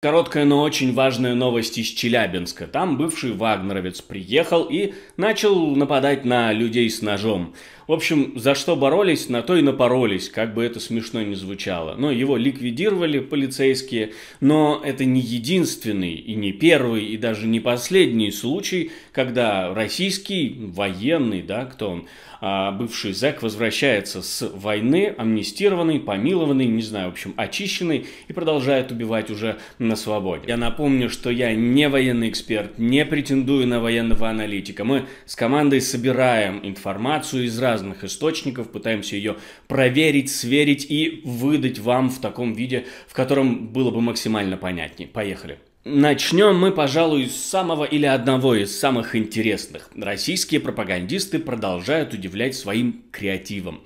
Короткая, но очень важная новость из Челябинска. Там бывший вагнеровец приехал и начал нападать на людей с ножом. В общем, за что боролись, на то и напоролись, как бы это смешно ни звучало. Но его ликвидировали полицейские, но это не единственный и не первый и даже не последний случай, когда российский военный, да, кто он, а, бывший зэк возвращается с войны, амнистированный, помилованный, не знаю, в общем, очищенный и продолжает убивать уже на свободе. Я напомню, что я не военный эксперт, не претендую на военного аналитика. Мы с командой собираем информацию из разных источников, пытаемся ее проверить, сверить и выдать вам в таком виде, в котором было бы максимально понятнее. Поехали. Начнем мы, пожалуй, с самого или одного из самых интересных. Российские пропагандисты продолжают удивлять своим креативом.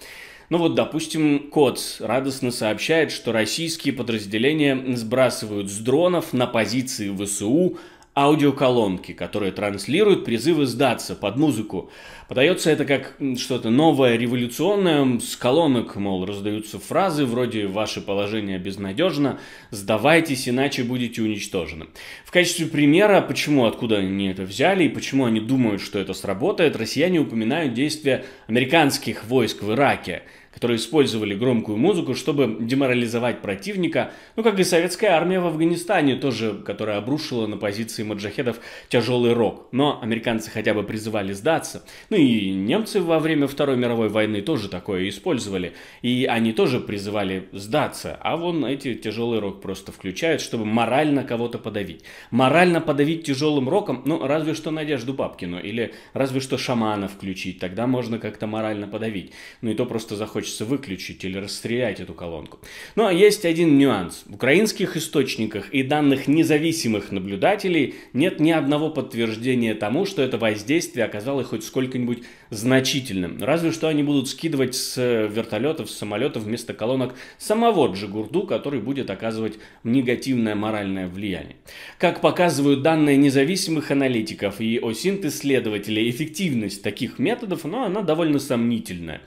Ну вот, допустим, Коц радостно сообщает, что российские подразделения сбрасывают с дронов на позиции ВСУ аудиоколонки, которые транслируют призывы сдаться под музыку. Подается это как что-то новое, революционное, с колонок, мол, раздаются фразы вроде «Ваше положение безнадежно», «Сдавайтесь, иначе будете уничтожены». В качестве примера, почему, откуда они это взяли и почему они думают, что это сработает, россияне упоминают действия американских войск в Ираке – которые использовали громкую музыку, чтобы деморализовать противника, ну как и советская армия в Афганистане тоже, которая обрушила на позиции маджахедов тяжелый рок. Но американцы хотя бы призывали сдаться. Ну и немцы во время Второй мировой войны тоже такое использовали. И они тоже призывали сдаться. А вон эти тяжелый рок просто включают, чтобы морально кого-то подавить. Морально подавить тяжелым роком, ну разве что Надежду Бабкину или разве что шамана включить, тогда можно как-то морально подавить. Ну и то просто заходит хочется выключить или расстрелять эту колонку. Но ну, а есть один нюанс. В украинских источниках и данных независимых наблюдателей нет ни одного подтверждения тому, что это воздействие оказалось хоть сколько-нибудь значительным. Разве что они будут скидывать с э, вертолетов, с самолетов вместо колонок самого Джигурду, который будет оказывать негативное моральное влияние. Как показывают данные независимых аналитиков и осинт-исследователей, эффективность таких методов, но ну, она довольно сомнительная.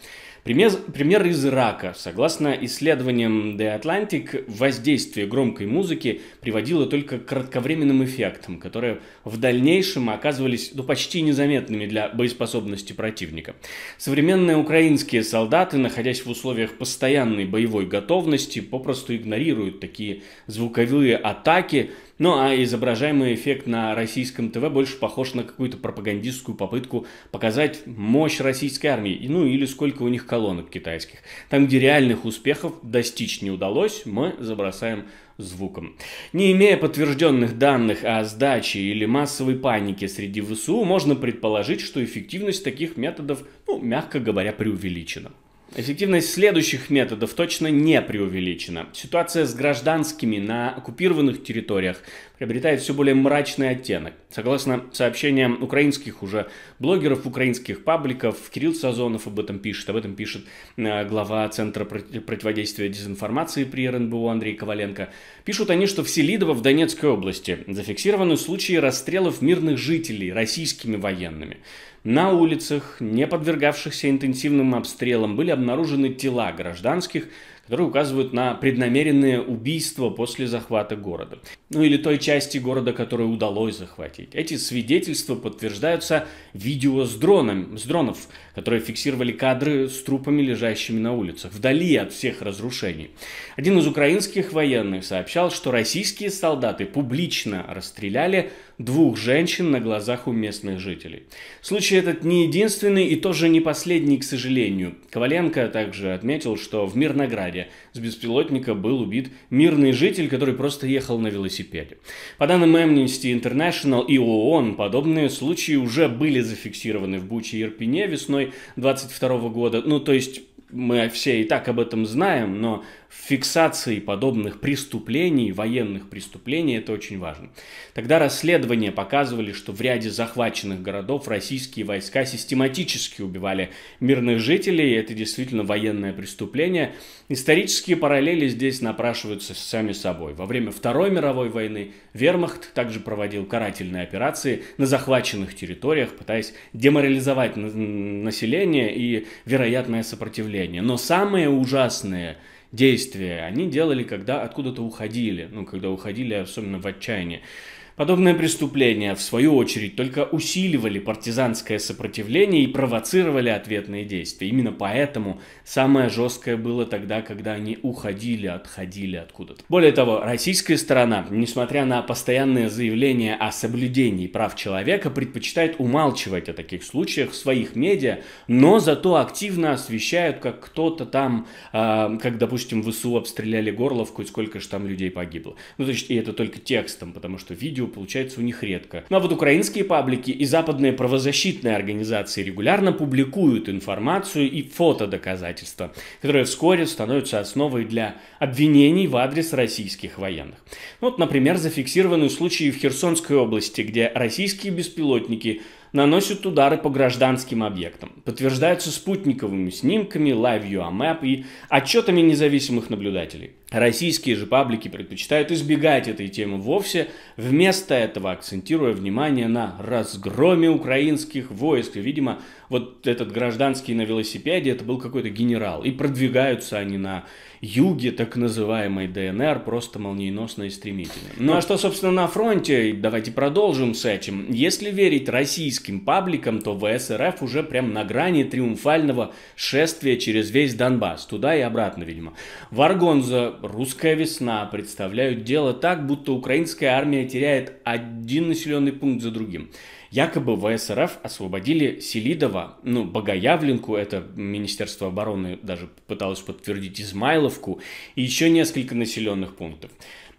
Пример, пример из Ирака. Согласно исследованиям The Atlantic, воздействие громкой музыки приводило только к кратковременным эффектам, которые в дальнейшем оказывались ну, почти незаметными для боеспособности противника. Современные украинские солдаты, находясь в условиях постоянной боевой готовности, попросту игнорируют такие звуковые атаки – ну а изображаемый эффект на российском ТВ больше похож на какую-то пропагандистскую попытку показать мощь российской армии, ну или сколько у них колонок китайских. Там, где реальных успехов достичь не удалось, мы забросаем звуком. Не имея подтвержденных данных о сдаче или массовой панике среди ВСУ, можно предположить, что эффективность таких методов, ну, мягко говоря, преувеличена. Эффективность следующих методов точно не преувеличена. Ситуация с гражданскими на оккупированных территориях приобретает все более мрачный оттенок. Согласно сообщениям украинских уже блогеров, украинских пабликов, Кирилл Сазонов об этом пишет, об этом пишет э, глава Центра противодействия дезинформации при РНБУ Андрей Коваленко. Пишут они, что в Селидово в Донецкой области зафиксированы случаи расстрелов мирных жителей российскими военными. На улицах, не подвергавшихся интенсивным обстрелам, были обнаружены тела гражданских, которые указывают на преднамеренное убийство после захвата города ну или той части города, которую удалось захватить. Эти свидетельства подтверждаются видео с, дроном, с дронов, которые фиксировали кадры с трупами, лежащими на улицах, вдали от всех разрушений. Один из украинских военных сообщал, что российские солдаты публично расстреляли двух женщин на глазах у местных жителей. Случай этот не единственный и тоже не последний, к сожалению. Коваленко также отметил, что в Мирнограде с беспилотника был убит мирный житель, который просто ехал на велосипеде велосипеде. По данным Amnesty International и ООН, подобные случаи уже были зафиксированы в Буче и Ирпене весной 22 года, ну то есть мы все и так об этом знаем, но фиксации подобных преступлений, военных преступлений, это очень важно. Тогда расследования показывали, что в ряде захваченных городов российские войска систематически убивали мирных жителей, и это действительно военное преступление. Исторические параллели здесь напрашиваются сами собой. Во время Второй мировой войны Вермахт также проводил карательные операции на захваченных территориях, пытаясь деморализовать население и вероятное сопротивление явление. Но самые ужасные действия они делали, когда откуда-то уходили, ну, когда уходили особенно в отчаянии. Подобные преступления, в свою очередь, только усиливали партизанское сопротивление и провоцировали ответные действия. Именно поэтому самое жесткое было тогда, когда они уходили, отходили откуда-то. Более того, российская сторона, несмотря на постоянные заявления о соблюдении прав человека, предпочитает умалчивать о таких случаях в своих медиа, но зато активно освещают, как кто-то там, э, как, допустим, в ВСУ обстреляли Горловку и сколько же там людей погибло. Ну, то есть, и это только текстом, потому что видео видео получается у них редко. Ну а вот украинские паблики и западные правозащитные организации регулярно публикуют информацию и фотодоказательства, которые вскоре становятся основой для обвинений в адрес российских военных. Ну, вот, например, зафиксированы случаи в Херсонской области, где российские беспилотники наносят удары по гражданским объектам. Подтверждаются спутниковыми снимками, Live UAMAP и отчетами независимых наблюдателей. Российские же паблики предпочитают избегать этой темы вовсе, вместо этого акцентируя внимание на разгроме украинских войск и, видимо, вот этот гражданский на велосипеде, это был какой-то генерал. И продвигаются они на юге так называемой ДНР просто молниеносно и стремительно. Ну а что, собственно, на фронте? Давайте продолжим с этим. Если верить российским пабликам, то ВСРФ уже прям на грани триумфального шествия через весь Донбасс. Туда и обратно, видимо. Варгонза, «Русская весна» представляют дело так, будто украинская армия теряет один населенный пункт за другим. Якобы в СРФ освободили Селидова, ну, Богоявленку, это Министерство обороны даже пыталось подтвердить, Измайловку и еще несколько населенных пунктов.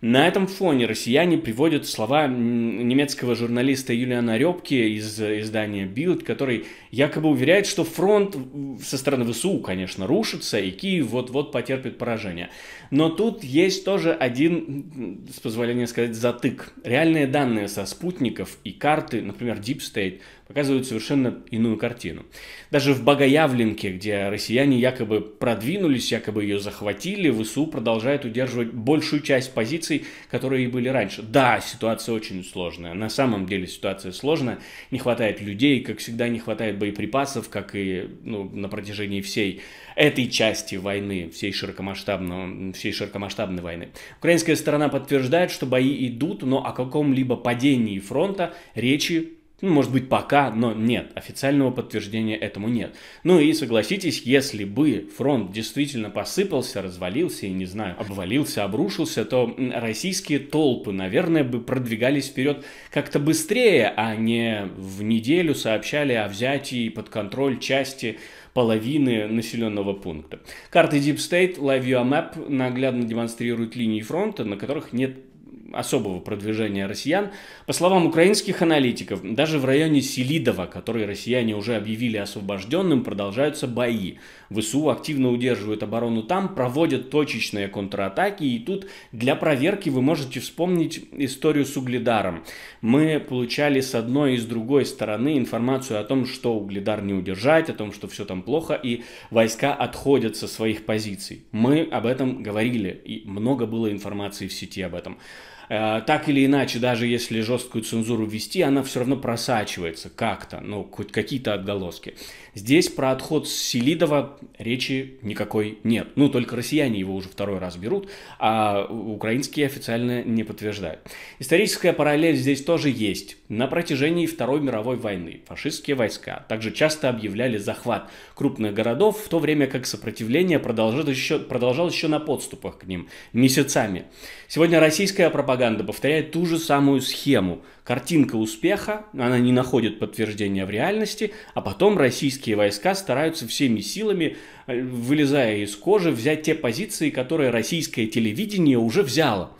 На этом фоне россияне приводят слова немецкого журналиста Юлиана Рёбки из э, издания Bild, который якобы уверяет, что фронт со стороны ВСУ, конечно, рушится, и Киев вот-вот потерпит поражение. Но тут есть тоже один, с позволения сказать, затык. Реальные данные со спутников и карты, например, Deep State, показывают совершенно иную картину. Даже в Богоявленке, где россияне якобы продвинулись, якобы ее захватили, ВСУ продолжает удерживать большую часть позиций позиций, которые были раньше. Да, ситуация очень сложная. На самом деле ситуация сложная. Не хватает людей, как всегда, не хватает боеприпасов, как и ну, на протяжении всей этой части войны, всей, широкомасштабного, всей широкомасштабной войны. Украинская сторона подтверждает, что бои идут, но о каком-либо падении фронта речи ну, может быть, пока, но нет, официального подтверждения этому нет. Ну и согласитесь, если бы фронт действительно посыпался, развалился я не знаю, обвалился, обрушился, то российские толпы, наверное, бы продвигались вперед как-то быстрее, а не в неделю сообщали о взятии под контроль части половины населенного пункта. Карты Deep State, Live Your Map наглядно демонстрируют линии фронта, на которых нет особого продвижения россиян. По словам украинских аналитиков, даже в районе Селидова, который россияне уже объявили освобожденным, продолжаются бои. ВСУ активно удерживают оборону там, проводят точечные контратаки, и тут для проверки вы можете вспомнить историю с Угледаром. Мы получали с одной и с другой стороны информацию о том, что Угледар не удержать, о том, что все там плохо, и войска отходят со своих позиций. Мы об этом говорили, и много было информации в сети об этом. Э, так или иначе, даже если жесткую цензуру ввести, она все равно просачивается как-то, ну, хоть какие-то отголоски. Здесь про отход Селидова речи никакой нет. Ну, только россияне его уже второй раз берут, а украинские официально не подтверждают. Историческая параллель здесь тоже есть. На протяжении Второй мировой войны фашистские войска также часто объявляли захват крупных городов, в то время как сопротивление продолжалось еще, продолжалось еще на подступах к ним месяцами. Сегодня российская пропаганда пропаганда повторяет ту же самую схему. Картинка успеха, она не находит подтверждения в реальности, а потом российские войска стараются всеми силами, э, вылезая из кожи, взять те позиции, которые российское телевидение уже взяло.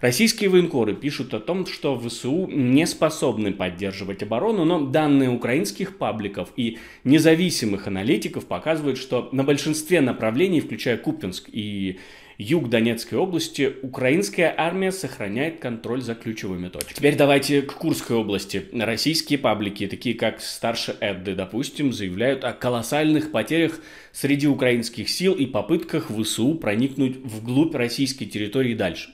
Российские военкоры пишут о том, что ВСУ не способны поддерживать оборону, но данные украинских пабликов и независимых аналитиков показывают, что на большинстве направлений, включая Купинск и юг Донецкой области, украинская армия сохраняет контроль за ключевыми точками. Теперь давайте к Курской области. Российские паблики, такие как «Старше Эдды», допустим, заявляют о колоссальных потерях среди украинских сил и попытках ВСУ проникнуть вглубь российской территории дальше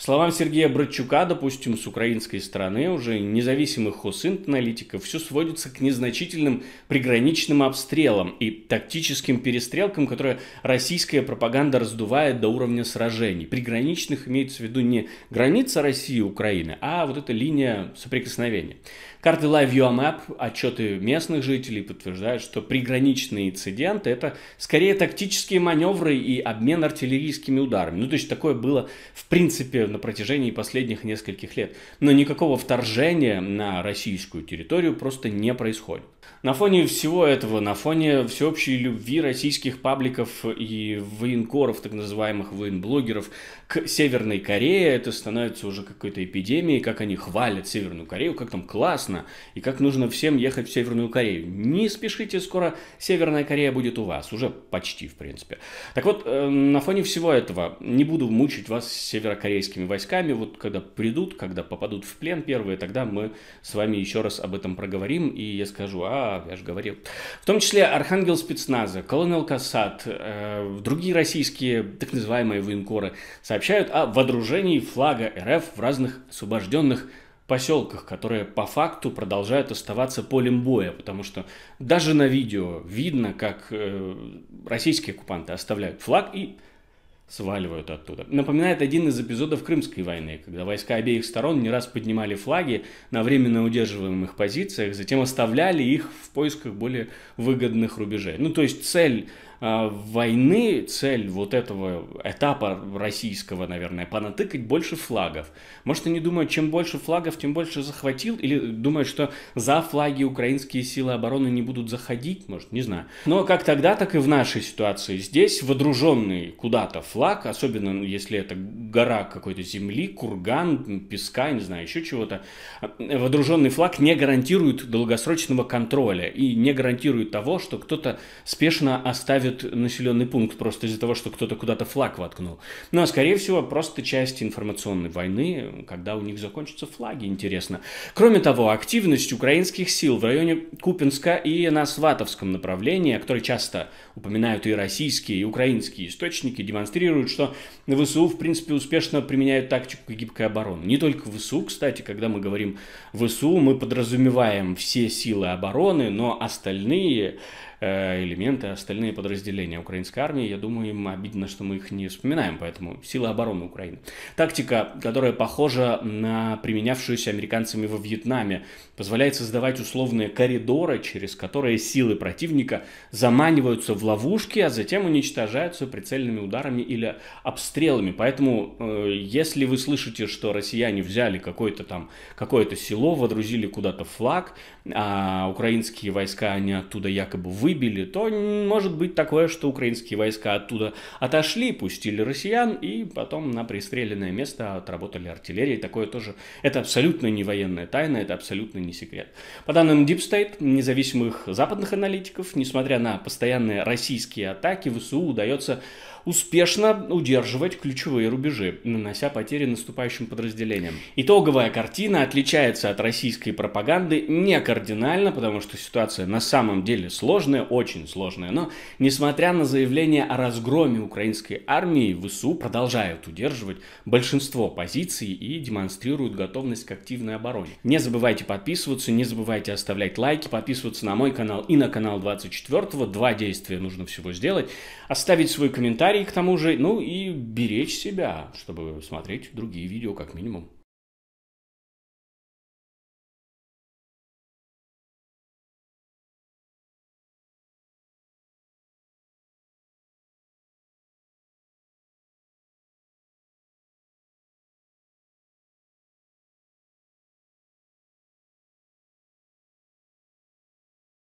словам Сергея Братчука, допустим, с украинской стороны уже независимых хосинт-аналитиков все сводится к незначительным приграничным обстрелам и тактическим перестрелкам, которые российская пропаганда раздувает до уровня сражений. Приграничных имеется в виду не граница России и Украины, а вот эта линия соприкосновения. Карты Live UMAP, отчеты местных жителей подтверждают, что приграничные инциденты – это скорее тактические маневры и обмен артиллерийскими ударами. Ну, то есть такое было, в принципе, на протяжении последних нескольких лет. Но никакого вторжения на российскую территорию просто не происходит. На фоне всего этого, на фоне всеобщей любви российских пабликов и военкоров, так называемых военблогеров, к Северной Корее, это становится уже какой-то эпидемией, как они хвалят Северную Корею, как там классно, и как нужно всем ехать в Северную Корею. Не спешите, скоро Северная Корея будет у вас, уже почти, в принципе. Так вот, эм, на фоне всего этого, не буду мучить вас северокорейскими войсками, вот когда придут, когда попадут в плен первые, тогда мы с вами еще раз об этом проговорим, и я скажу, а я же говорил. В том числе архангел спецназа, колонел Кассат, э, другие российские так называемые военкоры сообщают о водружении флага РФ в разных освобожденных поселках, которые по факту продолжают оставаться полем боя, потому что даже на видео видно, как э, российские оккупанты оставляют флаг и сваливают оттуда. Напоминает один из эпизодов Крымской войны, когда войска обеих сторон не раз поднимали флаги на временно удерживаемых позициях, затем оставляли их в поисках более выгодных рубежей. Ну, то есть цель а, войны цель вот этого этапа российского, наверное, понатыкать больше флагов. Может, они думают, чем больше флагов, тем больше захватил, или думают, что за флаги украинские силы обороны не будут заходить, может, не знаю. Но как тогда, так и в нашей ситуации. Здесь водруженный куда-то флаг, особенно ну, если это гора какой-то земли, курган, песка, не знаю, еще чего-то, водруженный флаг не гарантирует долгосрочного контроля и не гарантирует того, что кто-то спешно оставит находят населенный пункт просто из-за того, что кто-то куда-то флаг воткнул. Но, ну, а скорее всего, просто часть информационной войны, когда у них закончатся флаги, интересно. Кроме того, активность украинских сил в районе Купинска и на Сватовском направлении, о которой часто упоминают и российские, и украинские источники, демонстрируют, что ВСУ, в принципе, успешно применяют тактику гибкой обороны. Не только ВСУ, кстати, когда мы говорим ВСУ, мы подразумеваем все силы обороны, но остальные э, элементы, остальные подразделения подразделения украинской армии. Я думаю, им обидно, что мы их не вспоминаем, поэтому силы обороны Украины. Тактика, которая похожа на применявшуюся американцами во Вьетнаме, позволяет создавать условные коридоры, через которые силы противника заманиваются в ловушки, а затем уничтожаются прицельными ударами или обстрелами. Поэтому, э, если вы слышите, что россияне взяли какое-то там какое-то село, водрузили куда-то флаг, а украинские войска они оттуда якобы выбили, то может быть так такое, что украинские войска оттуда отошли, пустили россиян и потом на пристреленное место отработали артиллерии. Такое тоже, это абсолютно не военная тайна, это абсолютно не секрет. По данным Deep State, независимых западных аналитиков, несмотря на постоянные российские атаки, ВСУ удается успешно удерживать ключевые рубежи, нанося потери наступающим подразделениям. Итоговая картина отличается от российской пропаганды не кардинально, потому что ситуация на самом деле сложная, очень сложная, но несмотря на заявление о разгроме украинской армии, ВСУ продолжают удерживать большинство позиций и демонстрируют готовность к активной обороне. Не забывайте подписываться, не забывайте оставлять лайки, подписываться на мой канал и на канал 24 Два действия нужно всего сделать. Оставить свой комментарий комментарии к тому же, ну и беречь себя, чтобы смотреть другие видео как минимум.